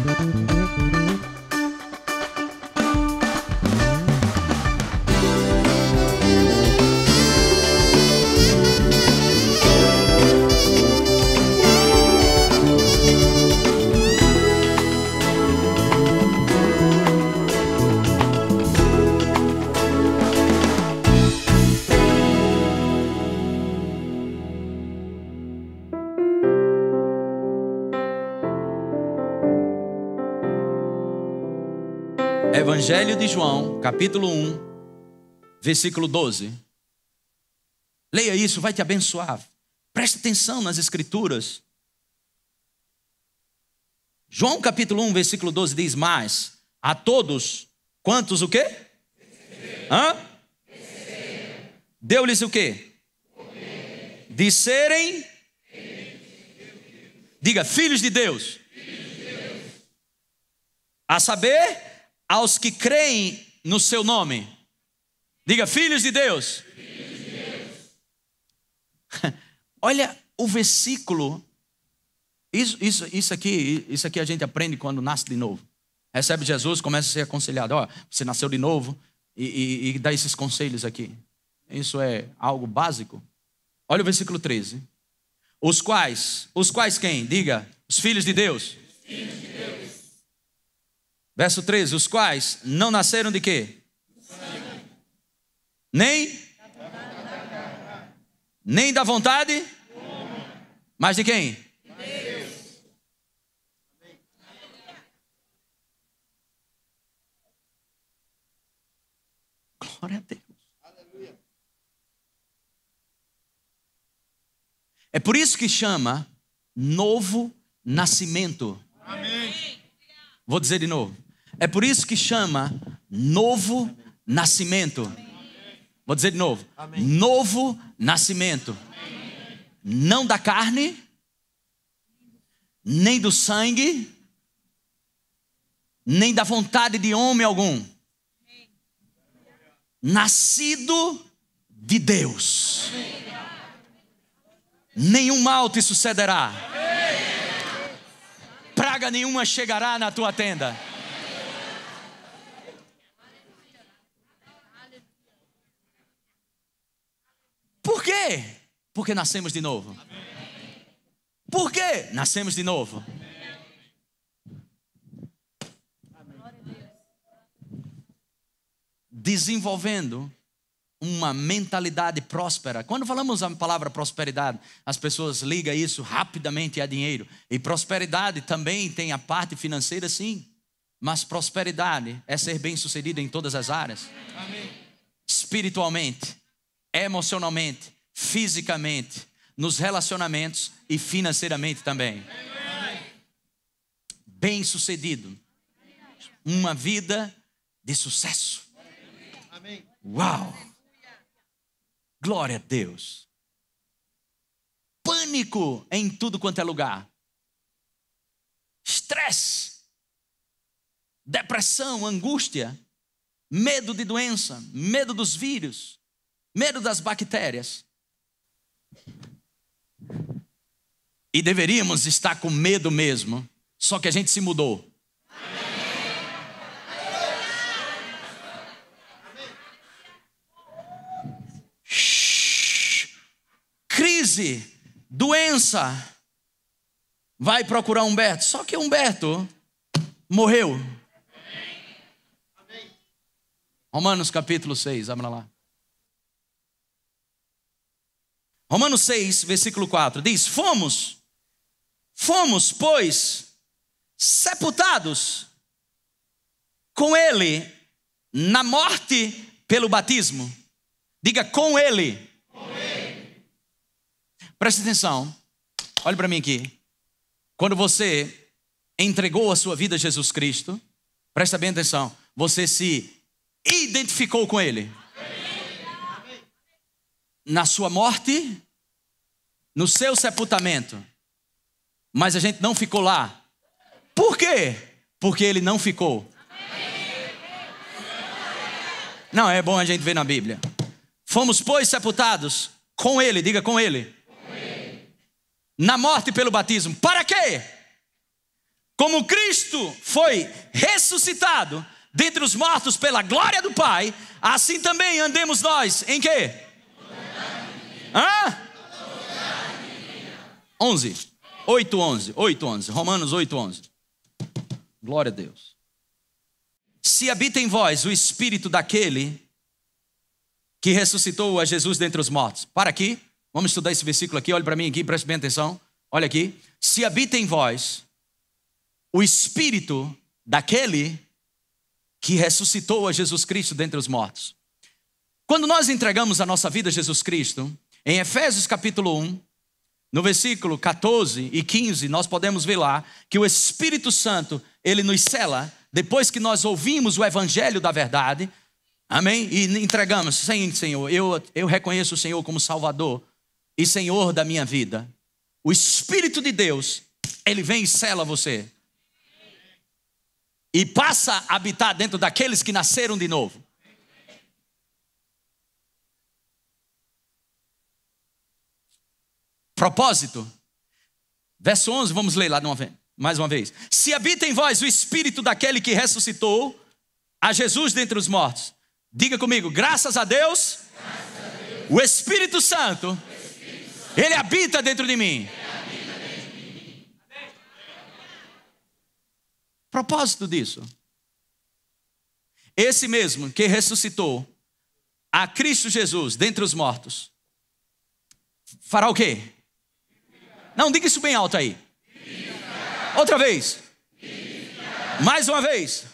Thank you. Evangelho de João, capítulo 1, versículo 12. Leia isso, vai te abençoar. Preste atenção nas Escrituras. João capítulo 1, versículo 12 diz mais: A todos quantos o quê? Hã? Deu-lhes o quê? De serem Diga, filhos de Deus. A saber, aos que creem no seu nome. Diga, filhos de Deus. Filhos de Deus. Olha o versículo. Isso, isso, isso, aqui, isso aqui a gente aprende quando nasce de novo. Recebe Jesus, começa a ser aconselhado. Ó, você nasceu de novo e, e, e dá esses conselhos aqui. Isso é algo básico. Olha o versículo 13. Os quais, os quais quem? Diga, os filhos de Deus. Os filhos de Deus Verso 13: Os quais não nasceram de quê? Nem? Nem da vontade? Mas de quem? Glória a Deus. É por isso que chama novo nascimento. Amém. Vou dizer de novo. É por isso que chama novo nascimento. Vou dizer de novo: novo nascimento. Não da carne, nem do sangue, nem da vontade de homem algum. Nascido de Deus. Nenhum mal te sucederá. Praga nenhuma chegará na tua tenda Porque nascemos de novo. Amém. Por quê? Nascemos de novo. Amém. Desenvolvendo uma mentalidade próspera. Quando falamos a palavra prosperidade, as pessoas ligam isso rapidamente a dinheiro. E prosperidade também tem a parte financeira, sim. Mas prosperidade é ser bem-sucedido em todas as áreas. Amém. Espiritualmente, emocionalmente, fisicamente, nos relacionamentos e financeiramente também. Bem-sucedido. Uma vida de sucesso. Uau! Glória a Deus. Pânico em tudo quanto é lugar. Estresse. Depressão, angústia, medo de doença, medo dos vírus, medo das bactérias. E deveríamos estar com medo mesmo, só que a gente se mudou. crise, doença. Vai procurar Humberto. Só que Humberto morreu. Romanos capítulo 6, abra lá. Romanos 6, versículo 4 diz: Fomos, fomos, pois, sepultados com Ele na morte pelo batismo. Diga com Ele. Com ele. Preste atenção, olhe para mim aqui. Quando você entregou a sua vida a Jesus Cristo, presta bem atenção, você se identificou com Ele na sua morte no seu sepultamento, mas a gente não ficou lá. Por quê? Porque ele não ficou. Não, é bom a gente ver na Bíblia. Fomos, pois, sepultados com ele, diga com ele. Na morte pelo batismo. Para quê? Como Cristo foi ressuscitado dentre os mortos pela glória do Pai, assim também andemos nós em quê? Hã? 11. 8, 11. 8, 11. Romanos 8, 11. Glória a Deus. Se habita em vós o espírito daquele que ressuscitou a Jesus dentre os mortos. Para aqui. Vamos estudar esse versículo aqui. Olha para mim aqui, preste bem atenção. Olha aqui. Se habita em vós o espírito daquele que ressuscitou a Jesus Cristo dentre os mortos. Quando nós entregamos a nossa vida a Jesus Cristo, em Efésios capítulo 1, no versículo 14 e 15, nós podemos ver lá que o Espírito Santo, ele nos cela depois que nós ouvimos o evangelho da verdade. Amém? E entregamos, sim, Senhor, eu, eu reconheço o Senhor como Salvador e Senhor da minha vida. O Espírito de Deus, ele vem e cela você. E passa a habitar dentro daqueles que nasceram de novo. propósito. Verso 11, vamos ler lá de mais uma vez. Se habita em vós o espírito daquele que ressuscitou a Jesus dentre os mortos. Diga comigo, graças a Deus, graças a Deus. o Espírito Santo, o espírito Santo ele, habita ele habita dentro de mim. Propósito disso. Esse mesmo que ressuscitou a Cristo Jesus dentre os mortos, fará o quê? Não, diga isso bem alto aí. Outra vez. Mais uma vez.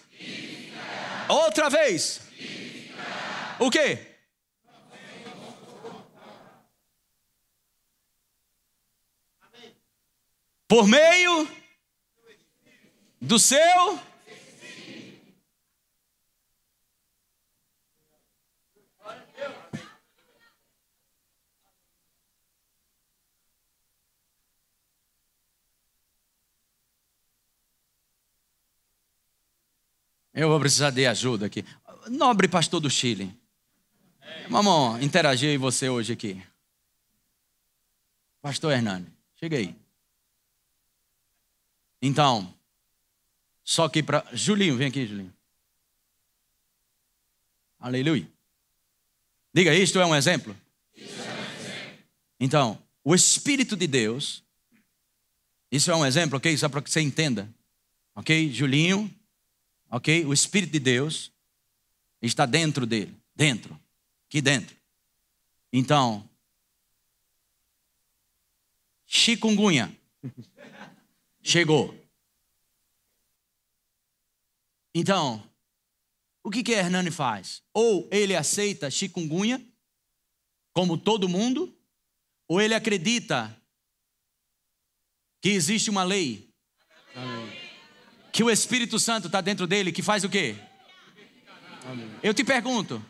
Outra vez. O quê? Por meio do seu Eu vou precisar de ajuda aqui. Nobre pastor do Chile. Vamos interagir em você hoje aqui. Pastor Hernani, chega aí. Então, só que para. Julinho, vem aqui, Julinho. Aleluia. Diga, isto é um exemplo? Isso é um exemplo. Então, o Espírito de Deus. Isso é um exemplo, ok? Só para que você entenda. Ok? Julinho, ok? O Espírito de Deus está dentro dele, dentro, aqui dentro. Então, chikungunya chegou. Então, o que que Hernani faz? Ou ele aceita chikungunya como todo mundo, ou ele acredita que existe uma lei que o Espírito Santo está dentro dele, que faz o quê? Eu te pergunto,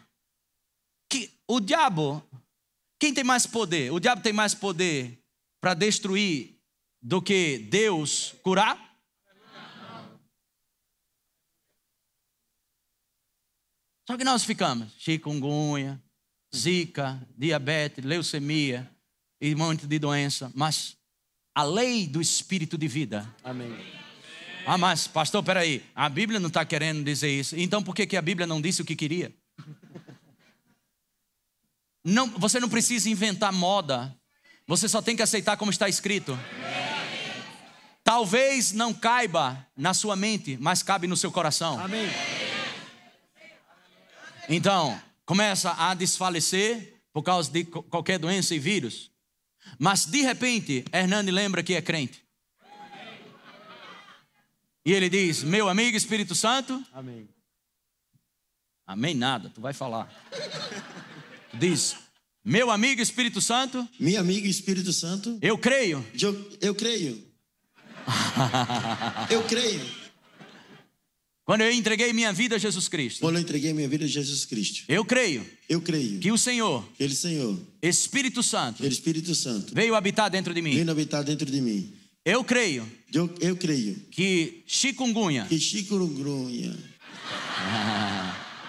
que o diabo, quem tem mais poder? O diabo tem mais poder para destruir do que Deus curar? Só que nós ficamos chikungunya, zika, diabetes, leucemia e um monte de doença, mas a lei do espírito de vida. Amém ah, mas, pastor, peraí, a Bíblia não está querendo dizer isso. Então por que, que a Bíblia não disse o que queria? Não, você não precisa inventar moda. Você só tem que aceitar como está escrito. Talvez não caiba na sua mente, mas cabe no seu coração. Amém. Então, começa a desfalecer por causa de qualquer doença e vírus. Mas de repente, Hernani lembra que é crente. E ele diz: Meu amigo Espírito Santo. Amém. Amém nada, tu vai falar. diz: Meu amigo Espírito Santo. Meu amigo Espírito Santo. Eu creio. Eu, eu creio. eu creio. Quando eu entreguei minha vida a Jesus Cristo. Quando eu entreguei minha vida a Jesus Cristo. Eu creio. Eu creio. Que o Senhor. Que ele Senhor. Espírito Santo. Ele Espírito Santo. Veio habitar dentro de mim. Veio habitar dentro de mim. Eu creio. Eu, eu creio. Que chikungunya. Que chikungunya. Ah.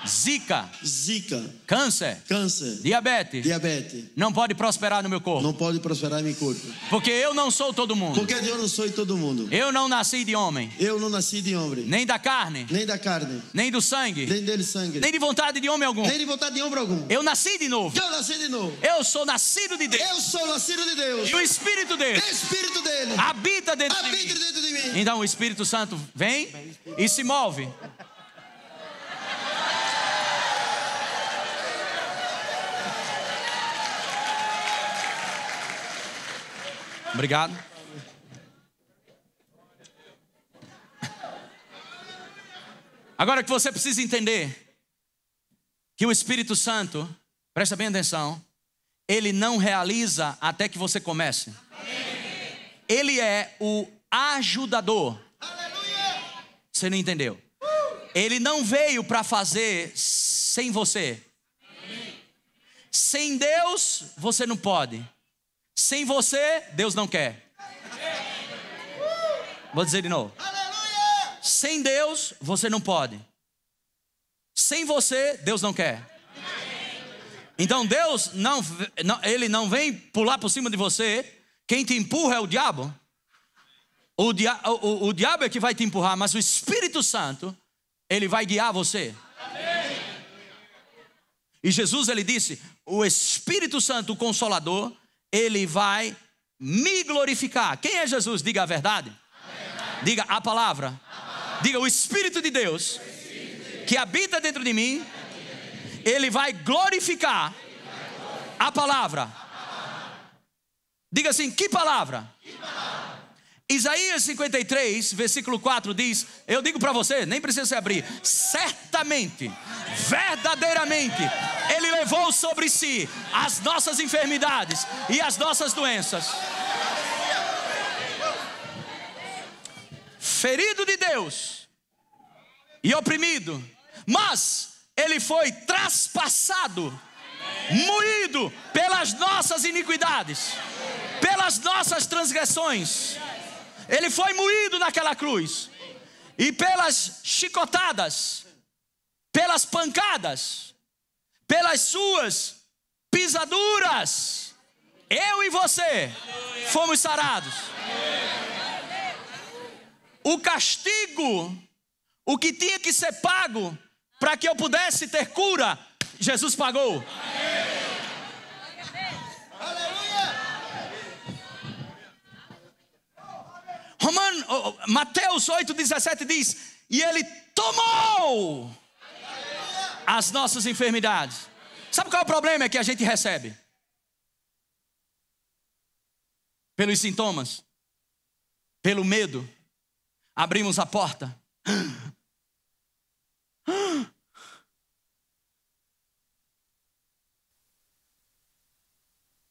Zika. Zika. Câncer. Câncer. Diabetes. Diabetes. Não pode prosperar no meu corpo. Não pode prosperar no meu corpo. Porque eu não sou todo mundo. Porque eu não sou todo mundo. Eu não nasci de homem. Eu não nasci de homem. Nem da carne. Nem da carne. Nem do sangue. Nem dele sangue. Nem de vontade de homem algum. Nem de vontade de homem algum. Eu nasci de novo. Eu nasci de novo. Eu sou nascido de Deus. Eu sou nascido de Deus. E o Espírito dele. O Espírito dele. Habita dentro, Habita de, mim. dentro de mim. Então o Espírito Santo vem e se move Obrigado. Agora que você precisa entender que o Espírito Santo, presta bem atenção, ele não realiza até que você comece. Ele é o ajudador. Você não entendeu? Ele não veio para fazer sem você. Sem Deus, você não pode. Sem você, Deus não quer. Vou dizer de novo. Sem Deus, você não pode. Sem você, Deus não quer. Então Deus não, ele não vem pular por cima de você. Quem te empurra é o diabo. O, dia, o, o diabo é que vai te empurrar, mas o Espírito Santo, ele vai guiar você. Amém. E Jesus ele disse: "O Espírito Santo, o consolador, ele vai me glorificar. Quem é Jesus? Diga a verdade. Diga a palavra. Diga o Espírito de Deus que habita dentro de mim. Ele vai glorificar a palavra. Diga assim: que palavra? Que palavra? Isaías 53, versículo 4 diz: Eu digo para você, nem precisa se abrir, certamente, verdadeiramente, Ele levou sobre si as nossas enfermidades e as nossas doenças. Ferido de Deus e oprimido, mas Ele foi traspassado, moído pelas nossas iniquidades, pelas nossas transgressões ele foi moído naquela cruz. E pelas chicotadas, pelas pancadas, pelas suas pisaduras, eu e você fomos sarados. O castigo, o que tinha que ser pago para que eu pudesse ter cura, Jesus pagou. Mateus 8,17 diz: E Ele tomou as nossas enfermidades. Sabe qual é o problema? É que a gente recebe pelos sintomas, pelo medo. Abrimos a porta.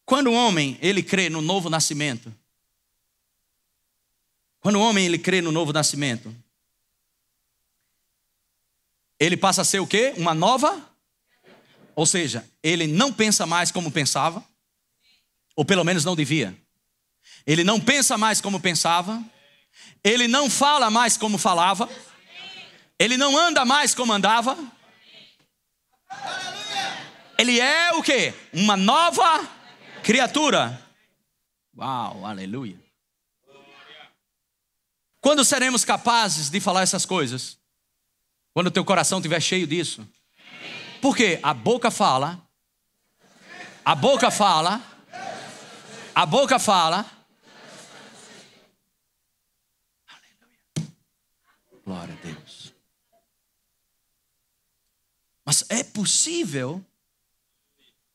Quando o homem ele crê no novo nascimento, quando o homem ele crê no novo nascimento, ele passa a ser o quê? Uma nova? Ou seja, ele não pensa mais como pensava, ou pelo menos não devia. Ele não pensa mais como pensava, ele não fala mais como falava, ele não anda mais como andava. Ele é o quê? Uma nova criatura. Uau, aleluia. Quando seremos capazes de falar essas coisas? Quando o teu coração estiver cheio disso. Porque a boca fala, a boca fala, a boca fala. Aleluia. Glória a Deus. Mas é possível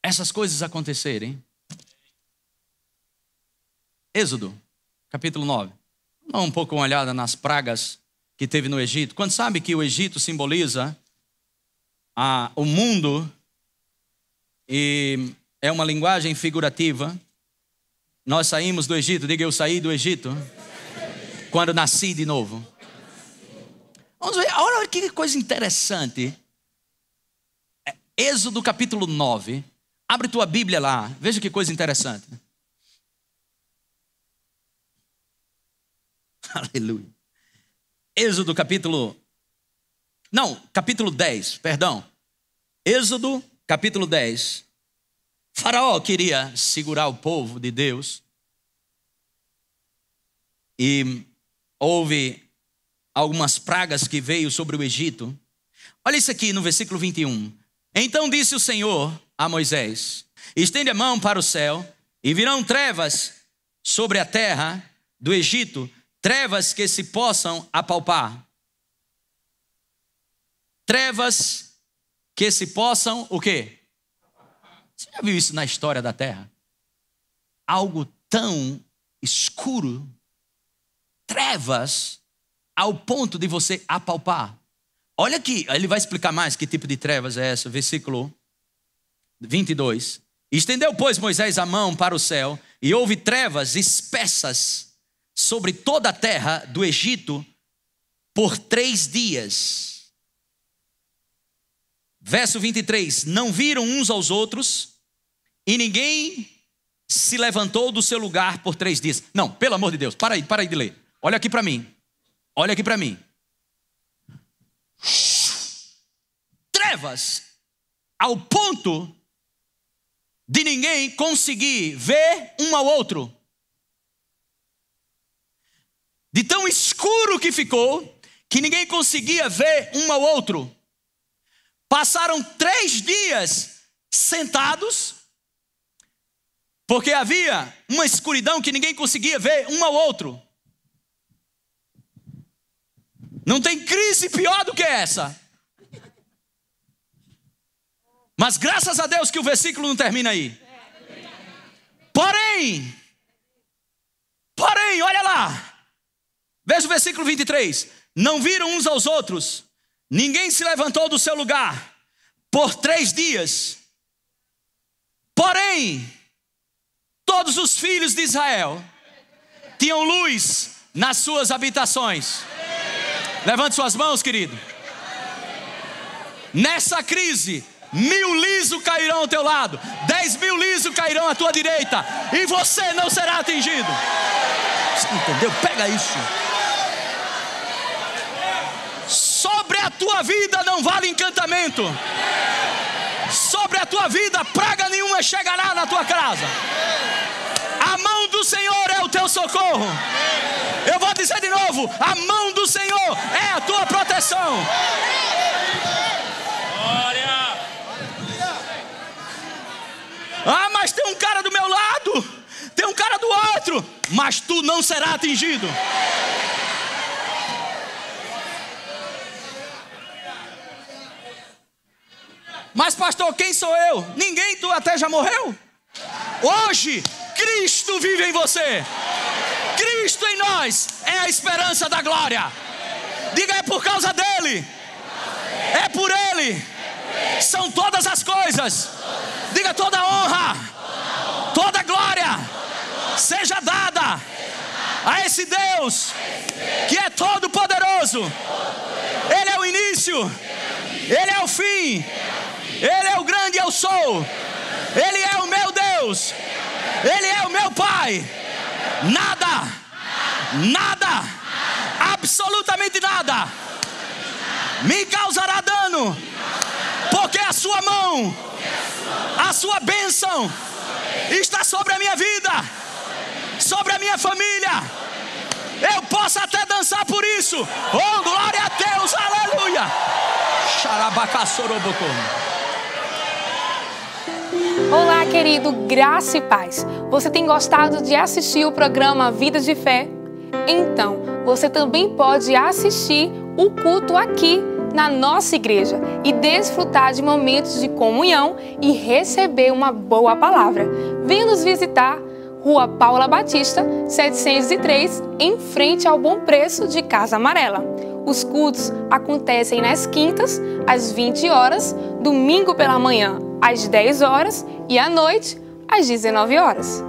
essas coisas acontecerem? Êxodo, capítulo 9. Dá um pouco uma olhada nas pragas que teve no Egito. Quando sabe que o Egito simboliza a, o mundo e é uma linguagem figurativa. Nós saímos do Egito, diga eu saí do Egito, quando nasci de novo. Vamos ver, olha que coisa interessante. É, Êxodo capítulo 9. Abre tua Bíblia lá, veja que coisa interessante. Aleluia. Êxodo capítulo. Não, capítulo 10, perdão. Êxodo capítulo 10. Faraó queria segurar o povo de Deus. E houve algumas pragas que veio sobre o Egito. Olha isso aqui no versículo 21. Então disse o Senhor a Moisés: Estende a mão para o céu, e virão trevas sobre a terra do Egito, Trevas que se possam apalpar. Trevas que se possam o quê? Você já viu isso na história da Terra? Algo tão escuro, trevas, ao ponto de você apalpar. Olha aqui, ele vai explicar mais que tipo de trevas é essa, versículo 22. Estendeu, pois, Moisés a mão para o céu, e houve trevas espessas sobre toda a terra do Egito por três dias. Verso 23: Não viram uns aos outros, e ninguém se levantou do seu lugar por três dias. Não, pelo amor de Deus, para aí, para aí de ler. Olha aqui para mim. Olha aqui para mim. Trevas ao ponto de ninguém conseguir ver um ao outro de tão escuro que ficou, que ninguém conseguia ver um ao outro. Passaram três dias sentados, porque havia uma escuridão que ninguém conseguia ver um ao outro. Não tem crise pior do que essa. Mas graças a Deus que o versículo não termina aí. Porém, porém, olha lá. Veja o versículo 23. Não viram uns aos outros, ninguém se levantou do seu lugar por três dias. Porém, todos os filhos de Israel tinham luz nas suas habitações. Levante suas mãos, querido. Nessa crise, mil liso cairão ao teu lado, dez mil liso cairão à tua direita, e você não será atingido. Você entendeu? Pega isso. a tua vida não vale encantamento. Sobre a tua vida, praga nenhuma chegará na tua casa. A mão do Senhor é o teu socorro. Eu vou dizer de novo: a mão do Senhor é a tua proteção. Glória. Ah, mas tem um cara do meu lado, tem um cara do outro, mas tu não será atingido. Mas, pastor, quem sou eu? Ninguém, tu até já morreu? Hoje, Cristo vive em você. Cristo em nós é a esperança da glória. Diga, é por causa dele. É por ele. São todas as coisas. Diga toda honra, toda glória seja dada a esse Deus que é todo poderoso. Ele é o início, ele é o fim. Ele é o grande eu sou. Ele é o meu Deus. Ele é o meu Pai. Nada, nada, absolutamente nada me causará dano, porque a sua mão, a sua bênção está sobre a minha vida, sobre a minha família. Eu posso até dançar por isso. Oh, glória a Deus, aleluia. Xarabacassorobocô. Olá, querido, graça e paz. Você tem gostado de assistir o programa Vida de Fé? Então, você também pode assistir o culto aqui na nossa igreja e desfrutar de momentos de comunhão e receber uma boa palavra. Vem nos visitar, Rua Paula Batista, 703, em frente ao Bom Preço de Casa Amarela. Os cultos acontecem nas quintas, às 20 horas, domingo pela manhã, às 10 horas e à noite às 19 horas.